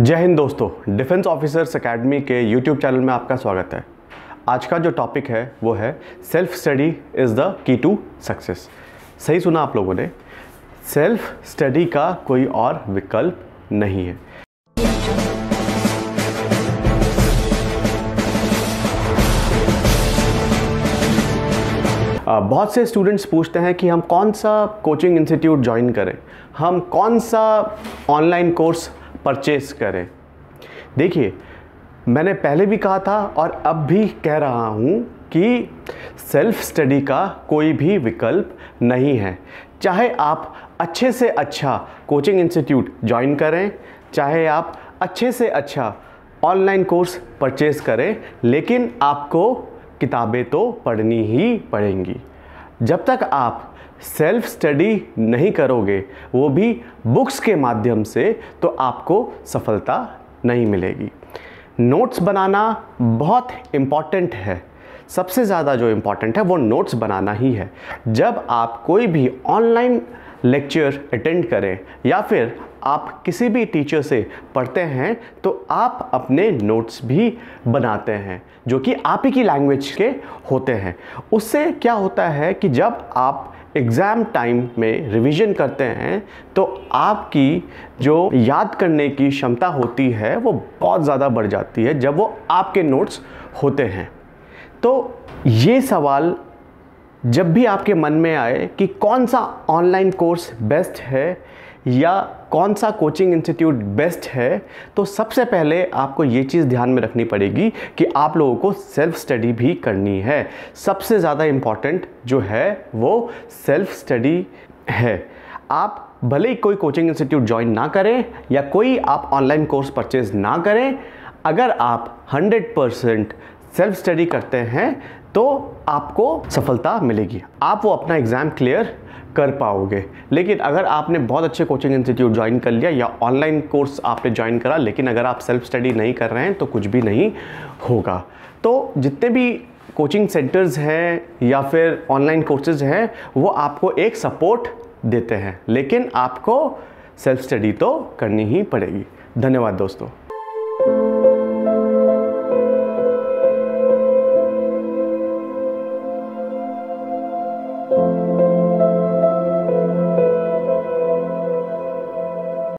जय हिंद दोस्तों डिफेंस ऑफिसर्स एकेडमी के यूट्यूब चैनल में आपका स्वागत है आज का जो टॉपिक है वो है self study is the key to success सही सुना आप लोगों ने सेल्फ स्टडी का कोई और विकल्प नहीं है बहुत से स्टूडेंट्स पूछते हैं कि हम कौन सा कोचिंग इंस्टीट्यूट ज्वाइन करें हम कौन सा ऑनलाइन कोर्स परचेस करें देखिए मैंने पहले भी कहा था और अब भी कह रहा हूँ कि सेल्फ स्टडी का कोई भी विकल्प नहीं है चाहे आप अच्छे से अच्छा कोचिंग इंस्टीट्यूट ज्वाइन करें चाहे आप अच्छे से अच्छा ऑनलाइन कोर्स परचेस करें लेकिन आपको किताबें तो पढ़नी ही पड़ेंगी जब तक आप सेल्फ स्टडी नहीं करोगे वो भी बुक्स के माध्यम से तो आपको सफलता नहीं मिलेगी नोट्स बनाना बहुत इम्पॉर्टेंट है सबसे ज़्यादा जो इम्पॉर्टेंट है वो नोट्स बनाना ही है जब आप कोई भी ऑनलाइन लेक्चर अटेंड करें या फिर आप किसी भी टीचर से पढ़ते हैं तो आप अपने नोट्स भी बनाते हैं जो कि आप ही की लैंग्वेज के होते हैं उससे क्या होता है कि जब आप एग्ज़ाम टाइम में रिवीजन करते हैं तो आपकी जो याद करने की क्षमता होती है वो बहुत ज़्यादा बढ़ जाती है जब वो आपके नोट्स होते हैं तो ये सवाल जब भी आपके मन में आए कि कौन सा ऑनलाइन कोर्स बेस्ट है या कौन सा कोचिंग इंस्टीट्यूट बेस्ट है तो सबसे पहले आपको ये चीज़ ध्यान में रखनी पड़ेगी कि आप लोगों को सेल्फ स्टडी भी करनी है सबसे ज़्यादा इम्पॉर्टेंट जो है वो सेल्फ स्टडी है आप भले ही कोई कोचिंग इंस्टीट्यूट ज्वाइन ना करें या कोई आप ऑनलाइन कोर्स परचेज ना करें अगर आप 100 परसेंट सेल्फ स्टडी करते हैं तो आपको सफलता मिलेगी आप वो अपना एग्ज़ाम क्लियर कर पाओगे लेकिन अगर आपने बहुत अच्छे कोचिंग इंस्टीट्यूट ज्वाइन कर लिया या ऑनलाइन कोर्स आपने ज्वाइन करा लेकिन अगर आप सेल्फ स्टडी नहीं कर रहे हैं तो कुछ भी नहीं होगा तो जितने भी कोचिंग सेंटर्स हैं या फिर ऑनलाइन कोर्सेज हैं वो आपको एक सपोर्ट देते हैं लेकिन आपको सेल्फ स्टडी तो करनी ही पड़ेगी धन्यवाद दोस्तों